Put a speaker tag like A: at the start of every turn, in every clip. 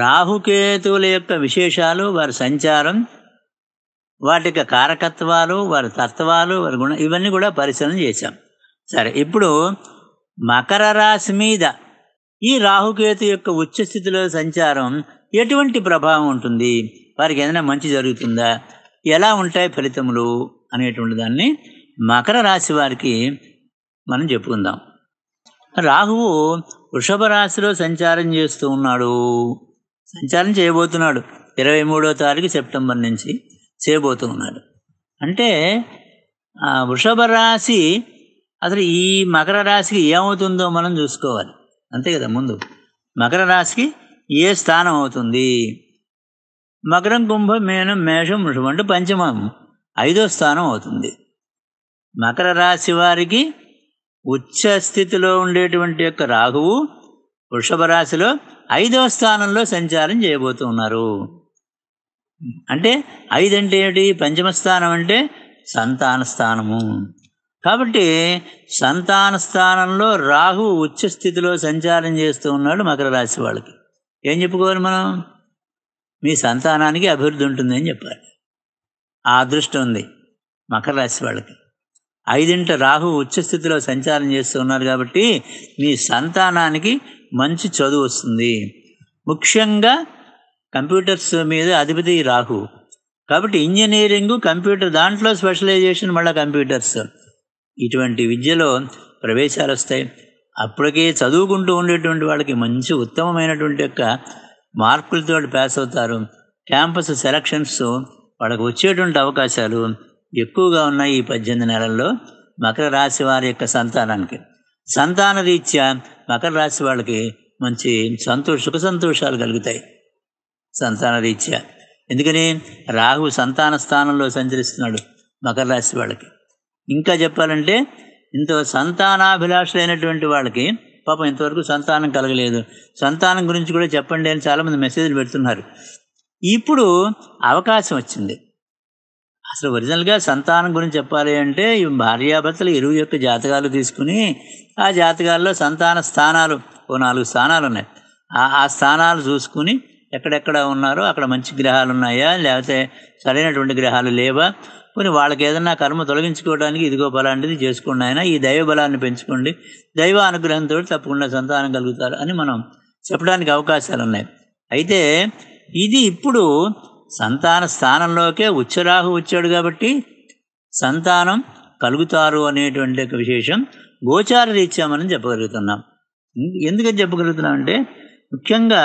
A: రాహుకేతువుల యొక్క విశేషాలు వారి సంచారం వాటి యొక్క కారకత్వాలు వారి తత్వాలు వారి గుణ ఇవన్నీ కూడా పరిశీలన చేశాం సరే ఇప్పుడు మకర రాశి మీద ఈ రాహుకేతు యొక్క ఉచ్చ స్థితిలో సంచారం ఎటువంటి ప్రభావం ఉంటుంది వారికి ఏదైనా మంచి జరుగుతుందా ఎలా ఉంటాయి ఫలితములు అనేటువంటి దాన్ని మకర రాశి వారికి మనం చెప్పుకుందాం రాహువు వృషభ రాశిలో సంచారం చేస్తూ ఉన్నాడు సంచారం చేయబోతున్నాడు ఇరవై మూడో తారీఖు సెప్టెంబర్ నుంచి చేయబోతున్నాడు అంటే వృషభ రాశి అసలు ఈ మకర రాశికి ఏమవుతుందో మనం చూసుకోవాలి అంతే కదా ముందు మకర రాశికి ఏ స్థానం అవుతుంది మకరం కుంభం మేనం మేషం వృషభం అంటే పంచమం ఐదో స్థానం అవుతుంది మకర రాశి వారికి ఉచ్చ స్థితిలో ఉండేటువంటి యొక్క రాహువు వృషభ రాశిలో ఐదవ స్థానంలో సంచారం చేయబోతున్నారు అంటే ఐదంటే ఏమిటి పంచమ స్థానం అంటే సంతాన స్థానము కాబట్టి సంతాన స్థానంలో రాహు ఉచ్చ స్థితిలో సంచారం చేస్తూ ఉన్నాడు మకర రాశి వాళ్ళకి ఏం చెప్పుకోవాలి మనం మీ సంతానానికి అభివృద్ధి ఉంటుంది అని చెప్పాలి ఆ అదృష్టం ఉంది మకర రాశి వాళ్ళకి ఐదింట రాహు ఉచ్చస్థితిలో స్థితిలో సంచారం చేస్తూ ఉన్నారు కాబట్టి మీ సంతానానికి మంచి చదువు వస్తుంది ముఖ్యంగా కంప్యూటర్స్ మీద అధిపతి రాహు కాబట్టి ఇంజనీరింగ్ కంప్యూటర్ దాంట్లో స్పెషలైజేషన్ మళ్ళీ కంప్యూటర్స్ ఇటువంటి విద్యలో ప్రవేశాలు వస్తాయి అప్పటికే చదువుకుంటూ ఉండేటువంటి వాళ్ళకి మంచి ఉత్తమమైనటువంటి యొక్క మార్కులతో పాస్ అవుతారు క్యాంపస్ సెలక్షన్స్ వాళ్ళకి వచ్చేటువంటి అవకాశాలు ఎక్కువగా ఉన్నాయి ఈ పద్దెనిమిది నెలల్లో మకర రాశి వారి యొక్క సంతానానికి సంతాన రీత్యా మకర రాశి వాళ్ళకి మంచి సంతోష సుఖ సంతోషాలు కలుగుతాయి సంతాన రీత్యా ఎందుకని రాహు సంతాన స్థానంలో సంచరిస్తున్నాడు మకర రాశి వాళ్ళకి ఇంకా చెప్పాలంటే ఇంత సంతానాభిలాషులైనటువంటి వాళ్ళకి పాపం ఇంతవరకు సంతానం కలగలేదు సంతానం గురించి కూడా చెప్పండి అని చాలామంది మెసేజ్లు పెడుతున్నారు ఇప్పుడు అవకాశం వచ్చింది అసలు ఒరిజినల్గా సంతానం గురించి చెప్పాలి అంటే భార్యాభర్తలు ఇరువు యొక్క జాతకాలు తీసుకుని ఆ జాతకాల్లో సంతాన స్థానాలు ఓ నాలుగు స్థానాలు ఉన్నాయి ఆ స్థానాలు చూసుకుని ఎక్కడెక్కడ ఉన్నారో అక్కడ మంచి గ్రహాలు ఉన్నాయా లేకపోతే సరైనటువంటి గ్రహాలు లేవా కొన్ని వాళ్ళకి ఏదన్నా కర్మ తొలగించుకోవడానికి ఇదిగో బలాంటిది చేసుకోండి ఆయన ఈ దైవ బలాన్ని పెంచుకోండి దైవ అనుగ్రహంతో తప్పకుండా సంతానం కలుగుతారు అని మనం చెప్పడానికి అవకాశాలు ఉన్నాయి అయితే ఇది ఇప్పుడు సంతాన స్థానంలోకే ఉచ్చరాహు వచ్చాడు కాబట్టి సంతానం కలుగుతారు అనేటువంటి ఒక విశేషం గోచార రీత్యా మనం చెప్పగలుగుతున్నాం ఎందుకని చెప్పగలుగుతున్నాం అంటే ముఖ్యంగా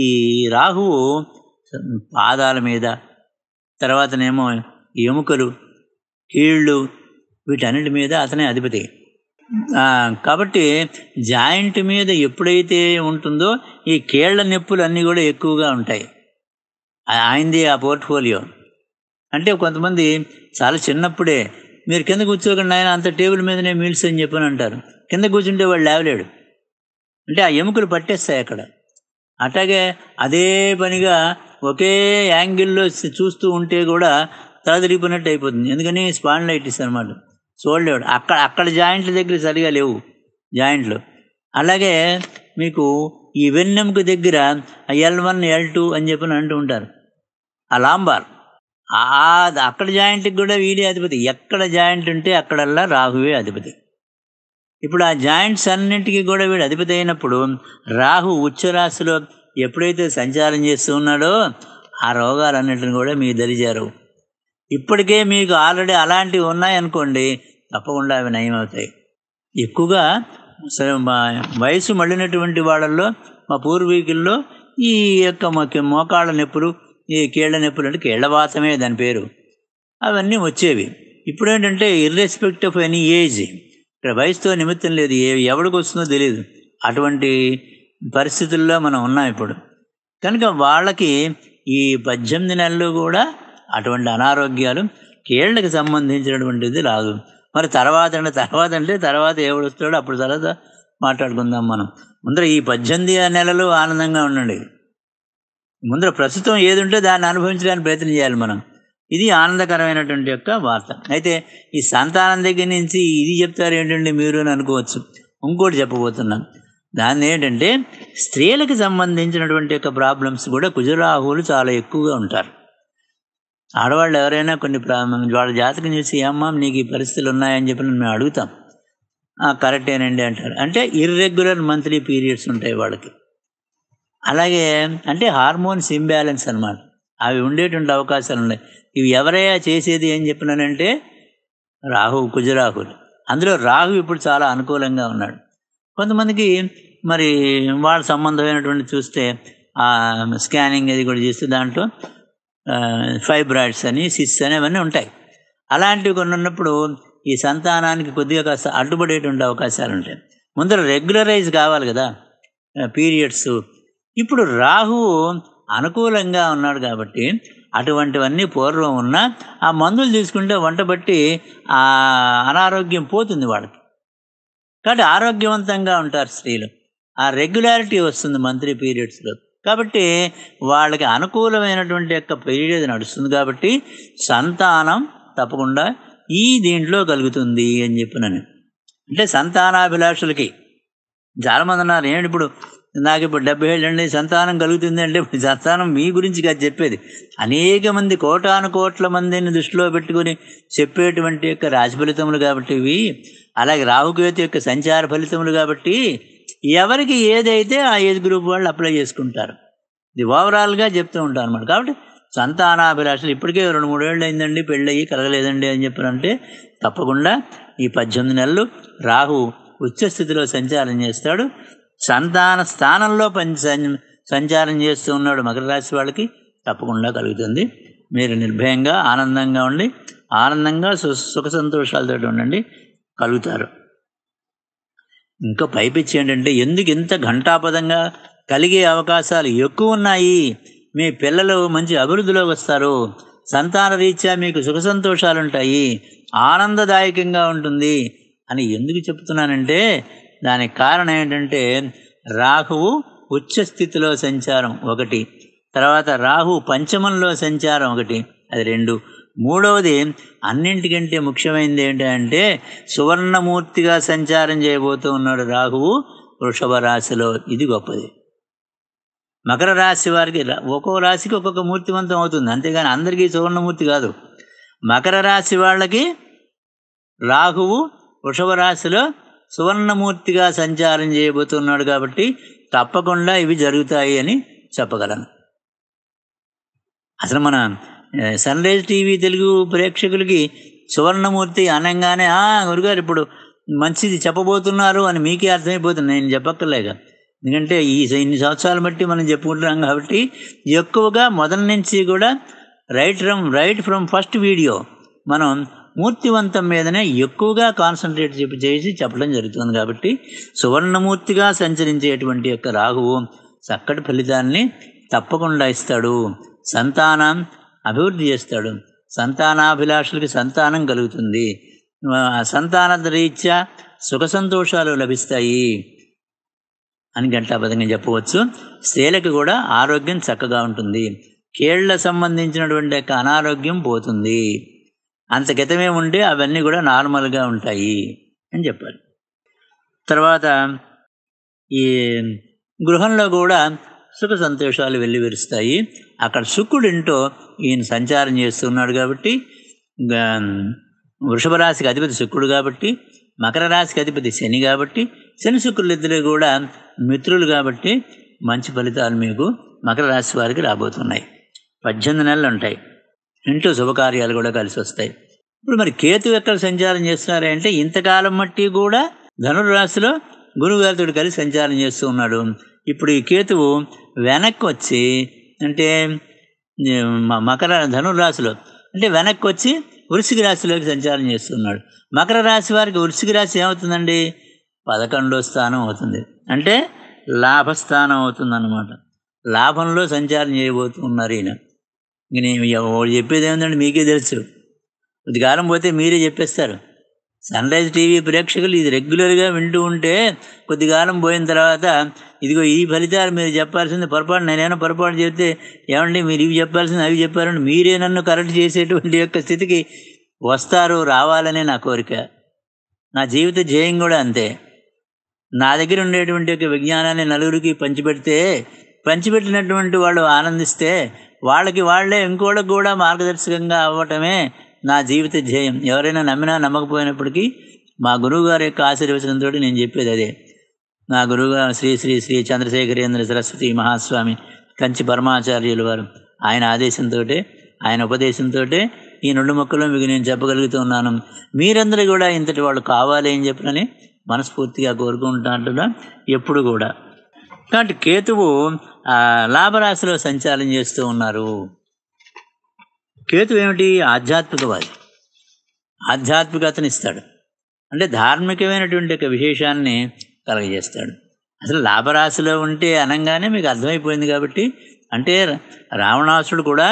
A: ఈ రాహువు పాదాల మీద తర్వాతనేమో ఎముకలు కీళ్ళు వీటన్నిటి మీద అతనే అధిపతి కాబట్టి జాయింట్ మీద ఎప్పుడైతే ఉంటుందో ఈ కీళ్ల నొప్పులు అన్నీ కూడా ఎక్కువగా ఉంటాయి ఆయనది ఆ పోర్ట్ఫోలియో అంటే కొంతమంది చాలా చిన్నప్పుడే మీరు కింద కూర్చోకండి ఆయన అంత టేబుల్ మీదనే మీల్స్ అని చెప్పని అంటారు కింద కూర్చుంటే వాళ్ళు లేవలేడు అంటే ఆ ఎముకలు పట్టేస్తాయి అక్కడ అట్లాగే అదే పనిగా ఒకే యాంగిల్లో చూస్తూ ఉంటే కూడా తలదిరిగిపోయినట్టు అయిపోతుంది ఎందుకని స్పాండ్లైటిస్ అనమాట చూడలేడు అక్కడ అక్కడ జాయింట్ల దగ్గర సరిగా లేవు జాయింట్లు అలాగే మీకు ఈ వెన్నెముక దగ్గర ఎల్ వన్ ఎల్ టూ అని చెప్పి అంటూ ఉంటారు ఆ లాంబార్ అక్కడ జాయింట్కి కూడా వీడే అధిపతి ఎక్కడ జాయింట్ ఉంటే అక్కడల్లా రాహువే అధిపతి ఇప్పుడు ఆ జాయింట్స్ అన్నింటికి కూడా వీడు అధిపతి అయినప్పుడు రాహు ఉచ్చరాశిలో ఎప్పుడైతే సంచారం చేస్తూ ఉన్నాడో ఆ రోగాలన్నింటిని కూడా మీకు తెలిచారు ఇప్పటికే మీకు ఆల్రెడీ అలాంటివి ఉన్నాయనుకోండి తప్పకుండా అవి నయమవుతాయి ఎక్కువగా వయసు మళ్ళినటువంటి వాళ్ళల్లో మా పూర్వీకుల్లో ఈ యొక్క మోకాళ్ళ నొప్పులు ఈ కీళ్ళ నొప్పులు అంటే కీళ్ళవాతమే దాని పేరు అవన్నీ వచ్చేవి ఇప్పుడు ఏంటంటే ఇర్రెస్పెక్ట్ ఆఫ్ ఎనీ ఏజ్ ఇక్కడ వయసుతో నిమిత్తం లేదు ఏ ఎవరికి వస్తుందో తెలియదు అటువంటి పరిస్థితుల్లో మనం ఉన్నాం ఇప్పుడు కనుక వాళ్ళకి ఈ పద్దెనిమిది నెలలు కూడా అటువంటి అనారోగ్యాలు కీళ్ళకి సంబంధించినటువంటిది రాదు మరి తర్వాత అంటే తర్వాత అంటే తర్వాత ఎవడు వస్తాడో అప్పుడు తర్వాత మాట్లాడుకుందాం మనం ముందర ఈ పద్దెనిమిది నెలలు ఆనందంగా ఉండండి ముందర ప్రస్తుతం ఏది ఉంటే దాన్ని అనుభవించడానికి ప్రయత్నం చేయాలి మనం ఇది ఆనందకరమైనటువంటి యొక్క వార్త అయితే ఈ సంతానం దగ్గర నుంచి ఇది చెప్తారు ఏంటండి మీరు అని అనుకోవచ్చు ఇంకోటి చెప్పబోతున్నాం దాన్ని ఏంటంటే స్త్రీలకు సంబంధించినటువంటి యొక్క ప్రాబ్లమ్స్ కూడా కుజరాహువులు చాలా ఎక్కువగా ఉంటారు ఆడవాళ్ళు ఎవరైనా కొన్ని వాళ్ళ జాతకం చూసి ఏమ్మా నీకు ఈ పరిస్థితులు ఉన్నాయని చెప్పి మేము అడుగుతాం కరెక్టేనండి అంటారు అంటే ఇర్రెగ్యులర్ మంత్లీ పీరియడ్స్ ఉంటాయి వాళ్ళకి అలాగే అంటే హార్మోన్స్ ఇంబ్యాలెన్స్ అనమాట అవి ఉండేటువంటి అవకాశాలు ఉన్నాయి ఇవి ఎవరయ్యా చేసేది ఏం చెప్పినానంటే రాహు కుజరాహులు అందులో రాహు ఇప్పుడు చాలా అనుకూలంగా ఉన్నాడు కొంతమందికి మరి వాళ్ళ సంబంధమైనటువంటి చూస్తే స్కానింగ్ అది కూడా చేస్తే దాంట్లో ఫైబ్రాయిడ్స్ అని సిస్ అని అవన్నీ ఉంటాయి అలాంటివి కొన్ని ఉన్నప్పుడు ఈ సంతానానికి కొద్దిగా కాస్త అడ్డుపడేటువంటి అవకాశాలు ఉంటాయి ముందర రెగ్యులరైజ్ కావాలి కదా పీరియడ్స్ ఇప్పుడు రాహువు అనుకూలంగా ఉన్నాడు కాబట్టి అటువంటివన్నీ పూర్వం ఉన్న ఆ మందులు తీసుకుంటే వంట బట్టి ఆ అనారోగ్యం పోతుంది వాళ్ళకి కాబట్టి ఆరోగ్యవంతంగా ఉంటారు స్త్రీలు ఆ రెగ్యులారిటీ వస్తుంది మంత్రి పీరియడ్స్లో కాబట్టి వాళ్ళకి అనుకూలమైనటువంటి యొక్క పీరియడ్ నడుస్తుంది కాబట్టి సంతానం తప్పకుండా ఈ దీంట్లో కలుగుతుంది అని చెప్పినని అంటే సంతానాభిలాషులకి చాలామంది అన్నారు ఏమిటి ఇప్పుడు నాకు ఇప్పుడు డెబ్బై ఏళ్ళండి సంతానం కలుగుతుంది అంటే సంతానం మీ గురించి కాదు చెప్పేది అనేక మంది కోటాను కోట్ల మందిని దృష్టిలో పెట్టుకుని చెప్పేటువంటి యొక్క ఫలితములు కాబట్టి ఇవి అలాగే రాహుకేతు యొక్క సంచార ఫలితములు కాబట్టి ఎవరికి ఏదైతే ఆ ఏజ్ గ్రూప్ వాళ్ళు అప్లై చేసుకుంటారు ఇది ఓవరాల్గా చెప్తూ ఉంటాను అనమాట కాబట్టి సంతానాభిలాషలు ఇప్పటికే రెండు మూడేళ్ళు అయిందండి పెళ్ళయ్యి కలగలేదండి అని చెప్పారంటే తప్పకుండా ఈ పద్దెనిమిది నెలలు రాహు ఉచ్చస్థితిలో సంచారం చేస్తాడు సంతాన స్థానంలో పని సంచారం చేస్తూ ఉన్నాడు మకర రాశి వాళ్ళకి తప్పకుండా కలుగుతుంది మీరు నిర్భయంగా ఆనందంగా ఉండి ఆనందంగా సుఖ సంతోషాలతో ఉండండి కలుగుతారు ఇంకా పైపిచ్చి ఏంటంటే ఎందుకు ఇంత ఘంటాపదంగా కలిగే అవకాశాలు ఎక్కువ ఉన్నాయి మీ పిల్లలు మంచి అభివృద్ధిలోకి వస్తారు సంతాన రీత్యా మీకు సుఖ సంతోషాలు ఉంటాయి ఆనందదాయకంగా ఉంటుంది అని ఎందుకు చెప్తున్నానంటే దానికి కారణం ఏంటంటే రాహువు ఉచ్చ స్థితిలో సంచారం ఒకటి తర్వాత రాహు పంచమంలో సంచారం ఒకటి అది రెండు మూడవది అన్నింటికంటే ముఖ్యమైనది ఏంటంటే సువర్ణమూర్తిగా సంచారం చేయబోతూ ఉన్నాడు రాహువు వృషభ రాశిలో ఇది గొప్పది మకర రాశి వారికి ఒక్కో రాశికి ఒక్కొక్క మూర్తివంతం అవుతుంది అంతేగాని అందరికీ సువర్ణమూర్తి కాదు మకర రాశి వాళ్ళకి రాహువు వృషభ రాశిలో సువర్ణమూర్తిగా సంచారం చేయబోతున్నాడు కాబట్టి తప్పకుండా ఇవి జరుగుతాయి అని చెప్పగలను అసలు మన సన్ రైజ్ టీవీ తెలుగు ప్రేక్షకులకి సువర్ణమూర్తి అనగానే గురుగారు ఇప్పుడు మంచిది చెప్పబోతున్నారు అని మీకే అర్థమైపోతుంది నేను చెప్పక్కర్లేక ఎందుకంటే ఈ ఇన్ని సంవత్సరాలు బట్టి మనం చెప్పుకుంటున్నాం కాబట్టి ఎక్కువగా మొదటి నుంచి కూడా right from right from first video మనం మూర్తివంతం మీదనే ఎక్కువగా కాన్సన్ట్రేట్ చేసి చెప్పడం జరుగుతుంది కాబట్టి సువర్ణమూర్తిగా సంచరించేటువంటి యొక్క రాహువు చక్కటి ఫలితాన్ని తప్పకుండా ఇస్తాడు సంతానం అభివృద్ధి చేస్తాడు సంతానాభిలాషులకి సంతానం కలుగుతుంది సంతాన రీత్యా సుఖ సంతోషాలు లభిస్తాయి అని గంటాపథంగా చెప్పవచ్చు స్త్రీలకు కూడా ఆరోగ్యం చక్కగా ఉంటుంది కేళ్ల సంబంధించినటువంటి యొక్క అనారోగ్యం పోతుంది అంత క్రితమే ఉండి అవన్నీ కూడా నార్మల్గా ఉంటాయి అని చెప్పాలి తర్వాత ఈ గృహంలో కూడా సుఖ సంతోషాలు వెల్లివిరుస్తాయి అక్కడ శుక్రుడు ఇంటో ఈయన సంచారం చేస్తున్నాడు కాబట్టి వృషభ రాశికి అధిపతి శుక్రుడు కాబట్టి మకర రాశికి అధిపతి శని కాబట్టి శని ఇద్దరు కూడా మిత్రులు కాబట్టి మంచి ఫలితాలు మీకు మకర రాశి వారికి రాబోతున్నాయి పద్దెనిమిది నెలలు ఉంటాయి ఇంట్లో శుభకార్యాలు కూడా కలిసి వస్తాయి ఇప్పుడు మరి కేతు ఎక్కడ సంచారం చేస్తున్నారు అంటే ఇంతకాలం మట్టి కూడా ధనుర్రాశిలో గురుగారితో కలిసి సంచారం చేస్తూ ఉన్నాడు ఇప్పుడు ఈ కేతువు వెనక్కి వచ్చి అంటే మకర ధనుర్రాశిలో అంటే వెనక్కి వచ్చి వృశ్చిక రాశిలోకి సంచారం చేస్తున్నాడు మకర రాశి వారికి వృశ్చిక రాశి ఏమవుతుందండి పదకొండో స్థానం అవుతుంది అంటే లాభస్థానం అవుతుంది అనమాట లాభంలో సంచారం చేయబోతున్నారు ఈయన నేను చెప్పేది ఏమిటండి మీకే తెలుసు కొద్ది కాలం పోతే మీరే చెప్పేస్తారు సన్ రైజ్ టీవీ ప్రేక్షకులు ఇది రెగ్యులర్గా వింటూ ఉంటే కొద్ది కాలం పోయిన తర్వాత ఇదిగో ఈ ఫలితాలు మీరు చెప్పాల్సింది పొరపాటు నేనేమైనా పొరపాటు చెప్తే ఏమండి మీరు ఇవి చెప్పాల్సింది అవి చెప్పారని మీరే నన్ను కరెక్ట్ చేసేటువంటి యొక్క స్థితికి వస్తారు రావాలనే నా కోరిక నా జీవిత జయం కూడా అంతే నా దగ్గర ఉండేటువంటి యొక్క విజ్ఞానాన్ని నలుగురికి పంచిపెడితే పంచిపెట్టినటువంటి వాళ్ళు ఆనందిస్తే వాళ్ళకి వాళ్ళే ఇంకోళ్ళకి కూడా మార్గదర్శకంగా అవ్వటమే నా జీవిత ధ్యేయం ఎవరైనా నమ్మినా నమ్మకపోయినప్పటికీ మా గురువుగారి యొక్క ఆశీర్వచనంతో నేను చెప్పేది అదే నా గురువుగారు శ్రీ శ్రీ శ్రీ చంద్రశేఖరేంద్ర సరస్వతి మహాస్వామి కంచి పరమాచార్యులు వారు ఆయన ఆదేశంతో ఆయన ఉపదేశంతో ఈ రెండు మొక్కలు మీకు నేను చెప్పగలుగుతూ ఉన్నాను మీరందరూ కూడా ఇంతటి వాళ్ళు కావాలి అని చెప్పనని మనస్ఫూర్తిగా కోరుకుంటున్నట్టుగా ఎప్పుడు కూడా కాబట్టి కేతువు లాభరాశిలో సంచారం చేస్తూ ఉన్నారు కేతు ఏమిటి ఆధ్యాత్మికవాది ఆధ్యాత్మికతను ఇస్తాడు అంటే ధార్మికమైనటువంటి ఒక విశేషాన్ని కలగజేస్తాడు అసలు లాభరాశిలో ఉంటే అనగానే మీకు అర్థమైపోయింది కాబట్టి అంటే రావణాసుడు కూడా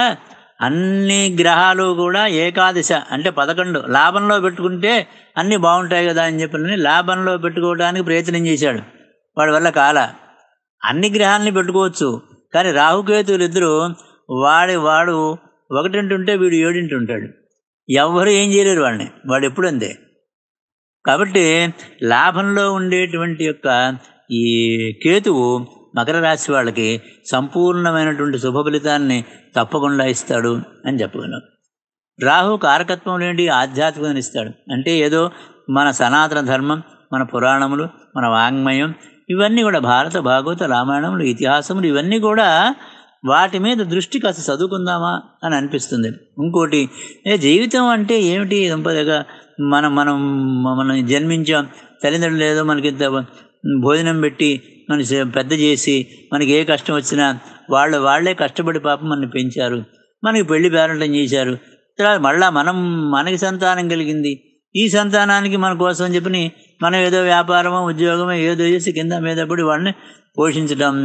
A: అన్ని గ్రహాలు కూడా ఏకాదశ అంటే పదకొండు లాభంలో పెట్టుకుంటే అన్నీ బాగుంటాయి కదా అని చెప్పి లాభంలో పెట్టుకోవడానికి ప్రయత్నం చేశాడు వాడి వల్ల కాల అన్ని గ్రహాలని పెట్టుకోవచ్చు కానీ రాహుకేతువులు ఇద్దరు వాడి వాడు ఒకటింటి ఉంటే వీడు ఏడింటి ఉంటాడు ఎవరు ఏం చేయలేరు వాడిని వాడు ఎప్పుడు అంతే కాబట్టి లాభంలో ఉండేటువంటి యొక్క ఈ కేతువు మకర రాశి వాళ్ళకి సంపూర్ణమైనటువంటి శుభ ఫలితాన్ని తప్పకుండా ఇస్తాడు అని చెప్పగలం రాహు కారకత్వం లేని ఆధ్యాత్మికతను ఇస్తాడు అంటే ఏదో మన సనాతన ధర్మం మన పురాణములు మన వాంగ్మయం ఇవన్నీ కూడా భారత భాగవత రామాయణములు ఇతిహాసములు ఇవన్నీ కూడా వాటి మీద దృష్టి కాస్త చదువుకుందామా అని అనిపిస్తుంది ఇంకోటి జీవితం అంటే ఏమిటి దంపతిగా మనం మనం మనం జన్మించాం తల్లిదండ్రులు లేదో మనకి భోజనం పెట్టి మన పెద్ద చేసి మనకి ఏ కష్టం వచ్చినా వాళ్ళు వాళ్ళే కష్టపడి పాపం మనల్ని పెంచారు మనకి పెళ్లి పేరంటం చేశారు తర్వాత మళ్ళా మనం మనకి సంతానం కలిగింది ఈ సంతానానికి మన కోసం అని చెప్పి మనం ఏదో వ్యాపారమో ఉద్యోగమో ఏదో చేసి కింద మీద పడి వాళ్ళని పోషించడం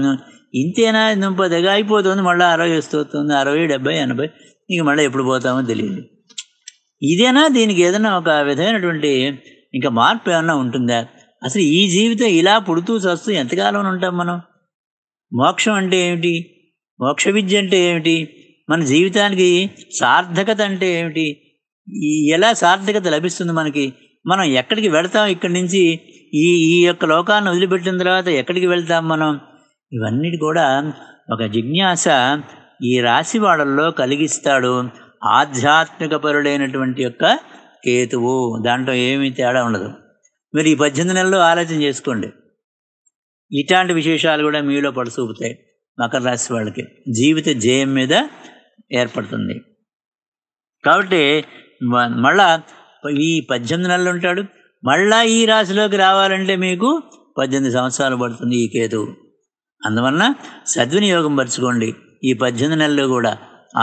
A: ఇంతేనా ఇంపదిగా అయిపోతుంది మళ్ళీ అరవై వస్తుంది అరవై డెబ్బై ఎనభై ఇంక మళ్ళీ ఎప్పుడు పోతామో తెలియదు ఇదేనా దీనికి ఏదైనా ఒక విధమైనటువంటి ఇంకా మార్పు ఏమన్నా ఉంటుందా అసలు ఈ జీవితం ఇలా పుడుతూ చస్తూ ఎంతకాలం ఉంటాం మనం మోక్షం అంటే ఏమిటి మోక్ష విద్య అంటే ఏమిటి మన జీవితానికి సార్థకత అంటే ఏమిటి ఎలా సార్థకత లభిస్తుంది మనకి మనం ఎక్కడికి వెళతాం ఇక్కడి నుంచి ఈ ఈ యొక్క లోకాన్ని వదిలిపెట్టిన తర్వాత ఎక్కడికి వెళ్తాం మనం ఇవన్నీ కూడా ఒక జిజ్ఞాస ఈ రాశి వాళ్ళల్లో కలిగిస్తాడు ఆధ్యాత్మిక పరుడైనటువంటి యొక్క కేతువు దాంట్లో ఏమీ తేడా ఉండదు మీరు ఈ పద్దెనిమిది నెలలు ఆలోచన చేసుకోండి ఇట్లాంటి విశేషాలు కూడా మీలో పడసూపుతాయి మకర రాశి వాళ్ళకి జీవిత జయం మీద ఏర్పడుతుంది కాబట్టి మళ్ళా ఈ పద్దెనిమిది నెలలు ఉంటాడు మళ్ళా ఈ రాశిలోకి రావాలంటే మీకు పద్దెనిమిది సంవత్సరాలు పడుతుంది ఈ కేతువు అందువలన సద్వినియోగం పరుచుకోండి ఈ పద్దెనిమిది నెలలు కూడా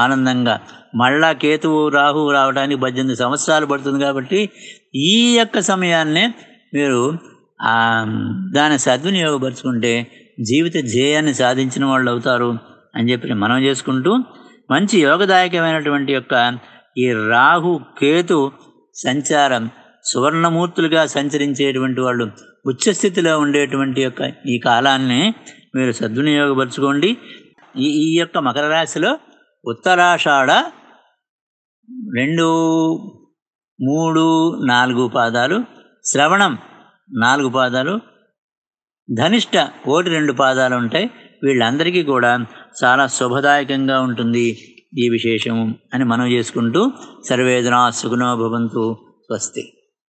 A: ఆనందంగా మళ్ళా కేతువు రాహు రావడానికి పద్దెనిమిది సంవత్సరాలు పడుతుంది కాబట్టి ఈ యొక్క సమయాన్నే మీరు దాన్ని సద్వినియోగపరుచుకుంటే జీవిత ధ్యేయాన్ని సాధించిన వాళ్ళు అవుతారు అని చెప్పి మనం చేసుకుంటూ మంచి యోగదాయకమైనటువంటి యొక్క ఈ రాహు కేతు సంచారం సువర్ణమూర్తులుగా సంచరించేటువంటి వాళ్ళు ఉచ్చస్థితిలో ఉండేటువంటి యొక్క ఈ కాలాన్ని మీరు సద్వినియోగపరచుకోండి ఈ ఈ యొక్క మకర రాశిలో ఉత్తరాషాఢ రెండు మూడు నాలుగు పాదాలు శ్రవణం నాలుగు పాదాలు ధనిష్ట ఓటి రెండు పాదాలు ఉంటాయి వీళ్ళందరికీ కూడా చాలా శుభదాయకంగా ఉంటుంది ఈ విశేషము అని మనం చేసుకుంటూ సర్వేదనా సుగుణోభవంతు స్వస్తి